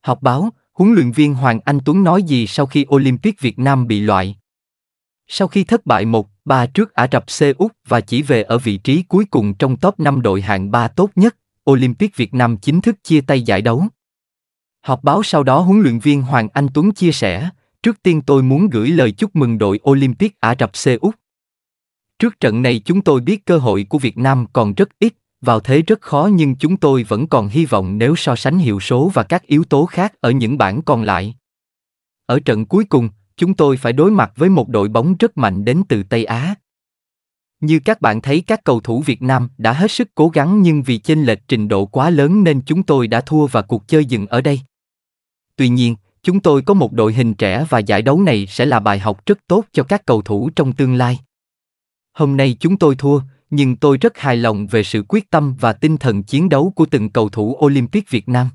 Học báo, huấn luyện viên Hoàng Anh Tuấn nói gì sau khi Olympic Việt Nam bị loại? Sau khi thất bại 1-3 trước Ả Rập Xê Úc và chỉ về ở vị trí cuối cùng trong top 5 đội hạng 3 tốt nhất, Olympic Việt Nam chính thức chia tay giải đấu. Họp báo sau đó huấn luyện viên Hoàng Anh Tuấn chia sẻ, trước tiên tôi muốn gửi lời chúc mừng đội Olympic Ả Rập Xê Úc. Trước trận này chúng tôi biết cơ hội của Việt Nam còn rất ít, vào thế rất khó nhưng chúng tôi vẫn còn hy vọng nếu so sánh hiệu số và các yếu tố khác ở những bảng còn lại. Ở trận cuối cùng, chúng tôi phải đối mặt với một đội bóng rất mạnh đến từ Tây Á. Như các bạn thấy các cầu thủ Việt Nam đã hết sức cố gắng nhưng vì chênh lệch trình độ quá lớn nên chúng tôi đã thua và cuộc chơi dừng ở đây. Tuy nhiên, chúng tôi có một đội hình trẻ và giải đấu này sẽ là bài học rất tốt cho các cầu thủ trong tương lai. Hôm nay chúng tôi thua, nhưng tôi rất hài lòng về sự quyết tâm và tinh thần chiến đấu của từng cầu thủ Olympic Việt Nam.